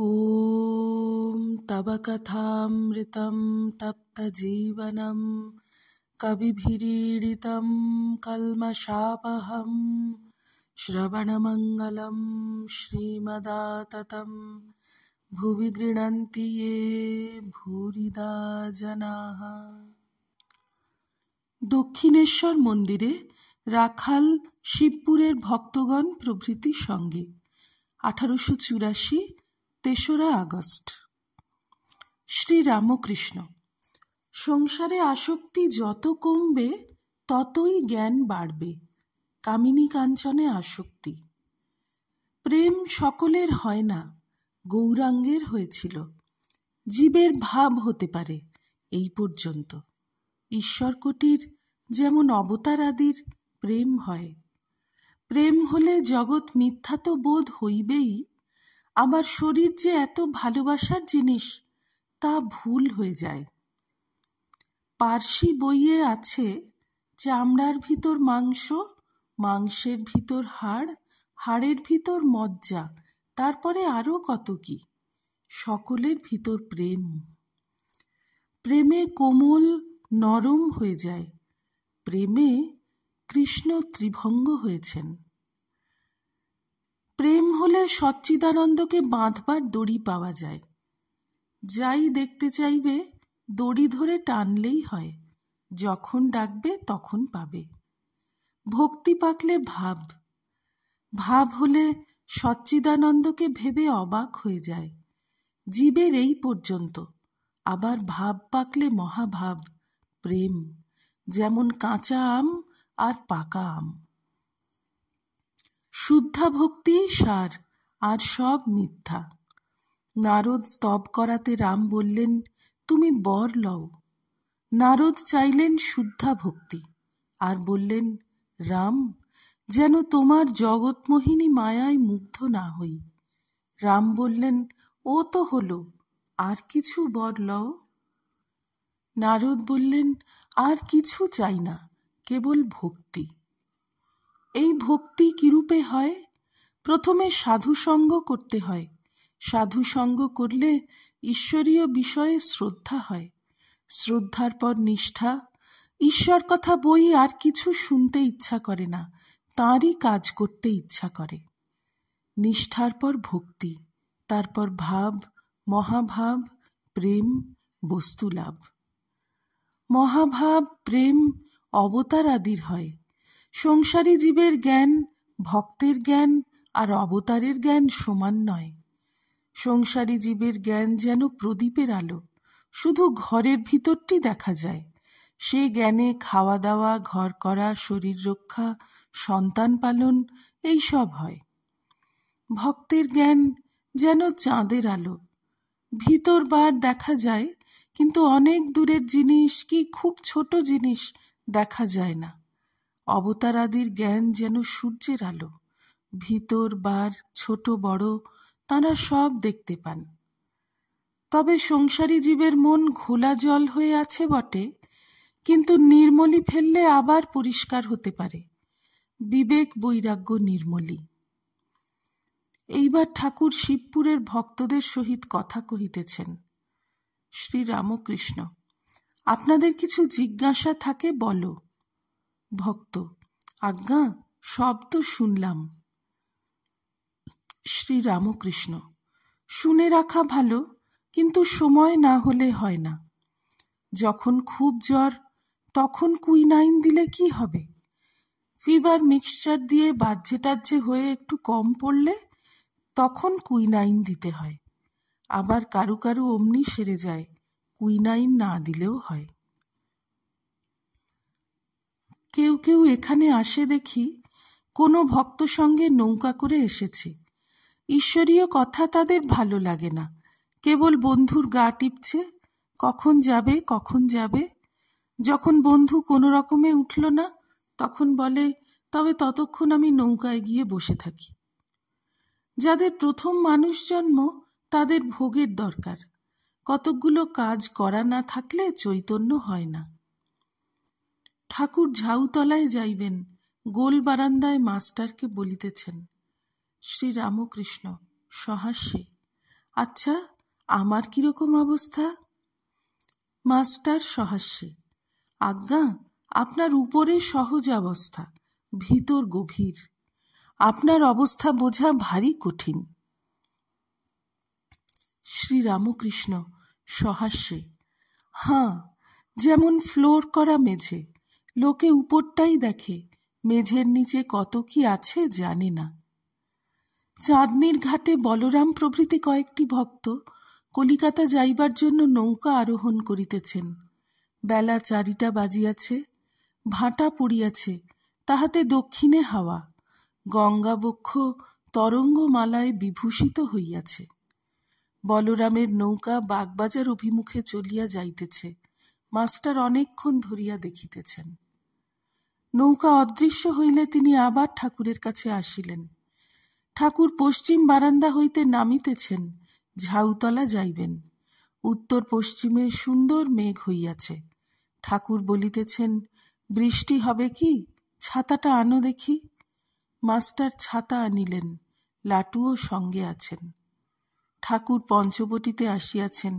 ॐ तव कथामृतं तप्तजीवनं कविभिरीडितं कल्मषापहं श्रवणमङ्गलं श्रीमदाततं भुवि गृणन्ति ये भूरिदा জনাহ দক্ষিণেশ্বর মন্দিরে রাখাল শিবপুরের ভক্তগণ প্রভৃতির সঙ্গে আঠারোশো চুরাশি তেসরা আগস্ট শ্রী রামকৃষ্ণ সংসারে আসক্তি যত কমবে ততই জ্ঞান বাড়বে কামিনী কাঞ্চনে আসক্তি প্রেম সকলের হয় না গৌরাঙ্গের হয়েছিল জীবের ভাব হতে পারে এই পর্যন্ত ঈশ্বরকটির যেমন অবতার আদির প্রেম হয় প্রেম হলে জগৎ মিথ্যা তো বোধ হইবেই আমার শরীর যে এত ভালোবাসার জিনিস তা ভুল হয়ে যায় পার্সি বইয়ে আছে চামড়ার ভিতর মাংস মাংসের ভিতর হাড় হাড়ের ভিতর মজ্জা তারপরে আরও কত কি সকলের ভিতর প্রেম প্রেমে কোমল নরম হয়ে যায় প্রেমে কৃষ্ণ ত্রিভঙ্গ হয়েছেন প্রেম হলে সচ্চিদানন্দকে বাঁধবার দড়ি পাওয়া যায় যাই দেখতে চাইবে দড়ি ধরে টানলেই হয় যখন ডাকবে তখন পাবে ভক্তি পাকলে ভাব ভাব হলে সচ্চিদানন্দকে ভেবে অবাক হয়ে যায় জীবের এই পর্যন্ত আবার ভাব পাকলে মহাভাব প্রেম যেমন কাঁচা আম আর পাকা আম শুদ্ধাভক্তিই সার আর সব মিথ্যা নারদ স্তব করাতে রাম বললেন তুমি বর লও নারদ চাইলেন শুদ্ধা ভক্তি আর বললেন রাম যেন তোমার জগৎমোহিনী মায়ায় মুগ্ধ না হই রাম বললেন ও তো হলো আর কিছু বর লও নারদ বললেন আর কিছু চাই না কেবল ভক্তি এই ভক্তি কিরূপে হয় প্রথমে সাধু সঙ্গ করতে হয় সাধু সঙ্গ করলে ঈশ্বরীয় বিষয়ে শ্রদ্ধা হয় শ্রদ্ধার পর নিষ্ঠা ঈশ্বর কথা বই আর কিছু শুনতে ইচ্ছা করে না তাঁরই কাজ করতে ইচ্ছা করে নিষ্ঠার পর ভক্তি তারপর ভাব মহাভাব প্রেম বস্তুলাভ মহাভাব প্রেম অবতার আদির হয় সংসারী জীবের জ্ঞান ভক্তের জ্ঞান আর অবতারের জ্ঞান সমান নয় সংসারী জীবের জ্ঞান যেন প্রদীপের আলো শুধু ঘরের ভিতরটি দেখা যায় সে জ্ঞানে খাওয়া দাওয়া ঘর করা শরীর রক্ষা সন্তান পালন এই সব হয় ভক্তের জ্ঞান যেন চাঁদের আলো ভিতর বার দেখা যায় কিন্তু অনেক দূরের জিনিস কি খুব ছোট জিনিস দেখা যায় না অবতারাদির জ্ঞান যেন সূর্যের আলো ভিতর বার ছোট বড় তাঁরা সব দেখতে পান তবে সংসারী জীবের মন ঘোলা জল হয়ে আছে বটে কিন্তু নির্মলি ফেললে আবার পরিষ্কার হতে পারে বিবেক বৈরাগ্য নির্মলি এইবার ঠাকুর শিবপুরের ভক্তদের সহিত কথা কহিতেছেন শ্রীরামকৃষ্ণ আপনাদের কিছু জিজ্ঞাসা থাকে বলো ভক্ত আজ্ঞা সব তো শুনলাম শ্রীরামকৃষ্ণ শুনে রাখা ভালো কিন্তু সময় না হলে হয় না যখন খুব জ্বর তখন কুইনাইন দিলে কি হবে ফিভার মিক্সচার দিয়ে বাজ্যে টাজ্যে হয়ে একটু কম পড়লে তখন কুইনাইন দিতে হয় আবার কারু কারু অমনি সেরে যায় কুইনাইন না দিলেও হয় কেউ কেউ এখানে আসে দেখি কোনো ভক্ত সঙ্গে নৌকা করে এসেছে ঈশ্বরীয় কথা তাদের ভালো লাগে না কেবল বন্ধুর গা টিপছে কখন যাবে কখন যাবে যখন বন্ধু কোনো রকমে উঠল না তখন বলে তবে ততক্ষণ আমি নৌকায় গিয়ে বসে থাকি যাদের প্রথম মানুষ জন্ম তাদের ভোগের দরকার কতকগুলো কাজ করা না থাকলে চৈতন্য হয় না ঠাকুর ঝাউতলায় যাইবেন গোল বারান্দায় মাস্টারকে বলিতেছেন শ্রীরামকৃষ্ণ সহাস্যে আচ্ছা আমার কিরকম অবস্থা মাস্টার সহাস্যে আজ্ঞা আপনার উপরে সহজ অবস্থা ভিতর গভীর আপনার অবস্থা বোঝা ভারী কঠিন শ্রীরামকৃষ্ণ সহাস্যে হাঁ যেমন ফ্লোর করা মেঝে লোকে উপরটাই দেখে মেঝের নিচে কত কি আছে জানে না চাঁদনির ঘাটে বলরাম প্রভৃতি কয়েকটি ভক্ত কলিকাতা যাইবার জন্য নৌকা আরোহণ করিতেছেন বেলা চারিটা বাজিয়াছে ভাটা পড়িয়াছে তাহাতে দক্ষিণে হাওয়া গঙ্গাবক্ষ তরঙ্গমালায় বিভূষিত হইয়াছে বলরামের নৌকা বাগবাজার অভিমুখে চলিয়া যাইতেছে মাস্টার অনেকক্ষণ ধরিয়া দেখিতেছেন নৌকা অদৃশ্য হইলে তিনি আবার ঠাকুরের কাছে আসিলেন ঠাকুর পশ্চিম বারান্দা হইতে নামিতেছেন ঝাউতলা যাইবেন উত্তর পশ্চিমে সুন্দর মেঘ হইয়াছে ঠাকুর বলিতেছেন বৃষ্টি হবে কি ছাতাটা আনো দেখি মাস্টার ছাতা আনিলেন লাটুও সঙ্গে আছেন ঠাকুর পঞ্চবটিতে আসিয়াছেন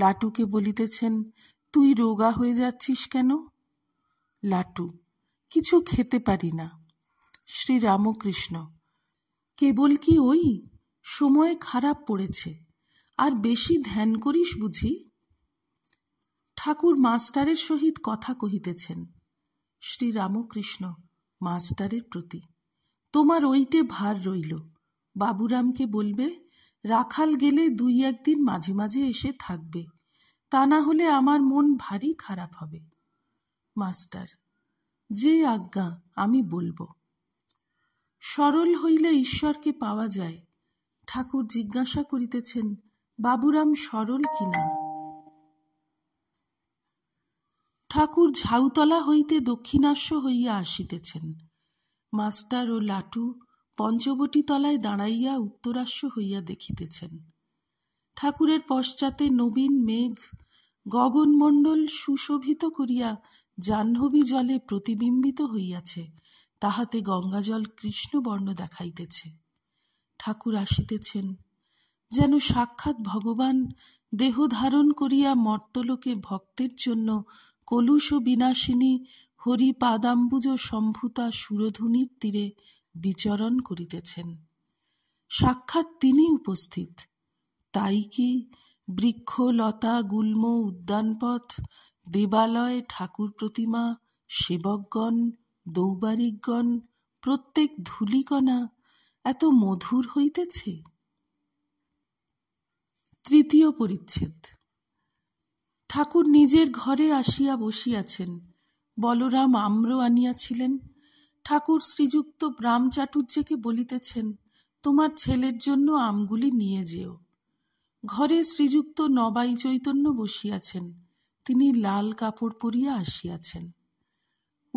লাটুকে বলিতেছেন তুই রোগা হয়ে যাচ্ছিস কেন লাটু কিছু খেতে পারি না শ্রী রামকৃষ্ণ কেবল কি ওই সময় খারাপ পড়েছে আর বেশি ধ্যান করিস বুঝি ঠাকুর মাস্টারের সহিত কথা কহিতেছেন শ্রী রামকৃষ্ণ মাস্টারের প্রতি তোমার ওইটে ভার রইল বাবুরামকে বলবে রাখাল গেলে দুই একদিন মাঝে মাঝে এসে থাকবে তা না হলে আমার মন ভারী খারাপ হবে মাস্টার যে আজ্ঞা আমি বলবো সরল হইলে ঈশ্বরকে পাওয়া যায় ঠাকুর জিজ্ঞাসা করিতেছেন বাবুরাম সরল কিনা ঠাকুর ঝাউতলা হইতে দক্ষিণাস্য হইয়া আসিতেছেন মাস্টার ও লাটু পঞ্চবটি তলায় দাঁড়াইয়া উত্তরাস্য হইয়া দেখিতেছেন ঠাকুরের পশ্চাতে নবীন মেঘ গগনমণ্ডল সুশোভিত করিয়া জাহ্নবী জলে প্রতিবিম্বিত হইয়াছে তাহাতে গঙ্গাজল কৃষ্ণবর্ণ দেখাইতেছে ঠাকুর আসিতেছেন যেন সাক্ষাৎ ভগবান দেহ ধারণ করিয়া মর্তলোকে ভক্তের জন্য কলুষ ও বিনাশিনী হরি পাদাম্বুজ সম্ভুতা সুরধুনির তীরে বিচরণ করিতেছেন সাক্ষাৎ তিনি উপস্থিত তাই কি বৃক্ষ লতা গুল্ম উদ্যানপথ দেবালয় ঠাকুর প্রতিমা সেবকগণ দৌবারিকগণ প্রত্যেক ধূলিকণা এত মধুর হইতেছে তৃতীয় পরিচ্ছেদ ঠাকুর নিজের ঘরে আসিয়া বসিয়াছেন বলরাম আম্র আনিয়াছিলেন ঠাকুর শ্রীযুক্ত রামচাটুর্যকে বলিতেছেন তোমার ছেলের জন্য আমগুলি নিয়ে যেও ঘরে শ্রীযুক্ত নবাই চৈতন্য বসিয়াছেন তিনি লাল কাপড় পরিয়া আসিয়াছেন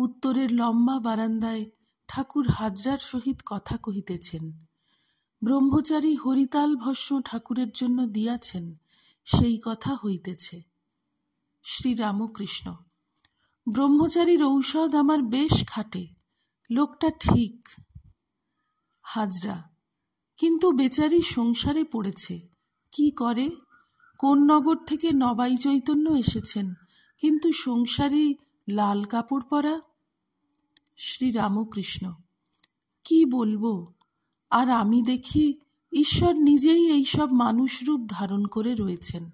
উত্তরের লম্বা বারান্দায় ঠাকুর হাজরার সহিত কথা কহিতেছেন ব্রহ্মচারী হরিতাল ভস্ম ঠাকুরের জন্য দিয়াছেন সেই কথা হইতেছে শ্রীরামকৃষ্ণ ব্রহ্মচারীর ঔষধ আমার বেশ খাটে লোকটা ঠিক হাজরা কিন্তু বেচারি সংসারে পড়েছে কি করে কোন নগর থেকে নবাই চৈতন্য এসেছেন কিন্তু সংসারে লাল কাপড় পরা শ্রীরামকৃষ্ণ কি বলবো আর আমি দেখি ঈশ্বর নিজেই এই সব মানুষ রূপ ধারণ করে রয়েছেন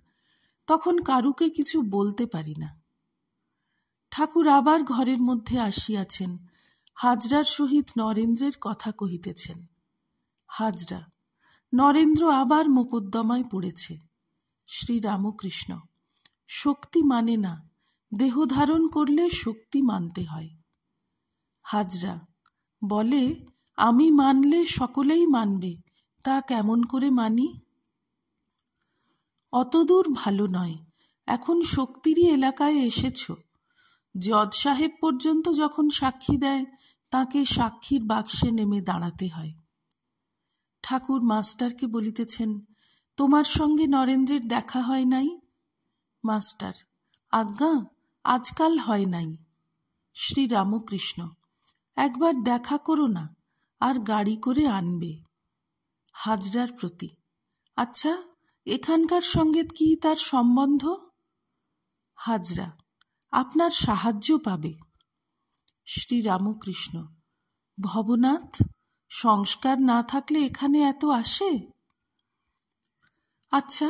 তখন কারুকে কিছু বলতে পারি না ঠাকুর আবার ঘরের মধ্যে আসিয়াছেন হাজরার সহিত নরেন্দ্রের কথা কহিতেছেন হাজরা নরেন্দ্র আবার মোকদ্দমায় পড়েছে শ্রীরামকৃষ্ণ শক্তি মানে না দেহ ধারণ করলে শক্তি মানতে হয় হাজরা বলে আমি মানলে সকলেই মানবে তা কেমন করে মানি অতদূর ভালো নয় এখন শক্তিরই এলাকায় এসেছ জজ সাহেব পর্যন্ত যখন সাক্ষী দেয় তাকে সাক্ষীর বাক্সে নেমে দাঁড়াতে হয় ঠাকুর মাস্টারকে বলিতেছেন তোমার সঙ্গে নরেন্দ্রের দেখা হয় নাই মাস্টার আজ্ঞা আজকাল হয় নাই শ্রী রামকৃষ্ণ একবার দেখা করো না আর গাড়ি করে আনবে হাজরার প্রতি আচ্ছা এখানকার সঙ্গে কি তার সম্বন্ধ হাজরা আপনার সাহায্য পাবে শ্রী রামকৃষ্ণ ভবনাথ সংস্কার না থাকলে এখানে এত আসে আচ্ছা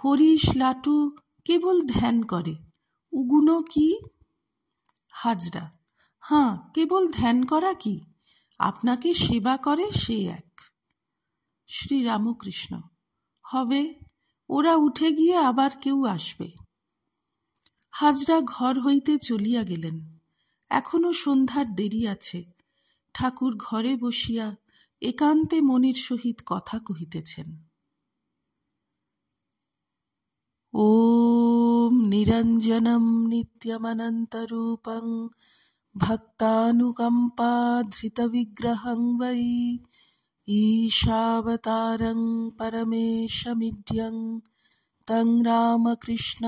হরিশ লাটু কেবল ধ্যান করে উগুনো কি হাজরা হাঁ কেবল ধ্যান করা কি আপনাকে সেবা করে সে এক শ্রীরামকৃষ্ণ হবে ওরা উঠে গিয়ে আবার কেউ আসবে হাজরা ঘর হইতে চলিয়া গেলেন এখনো সন্ধ্যার দেরি আছে ঠাকুর ঘরে বসিয়া একান্তে মনির সহিত কথা কহিতেছেন ও নিরঞ্জনম নিত্যমনন্তরূপং ভক্তানুকম্পা ধৃতবিগ্রহং বৈ ঈশাবতারং পরমেশমিড্যং তং রামকৃষ্ণ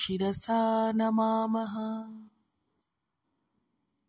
শিরসা नमामः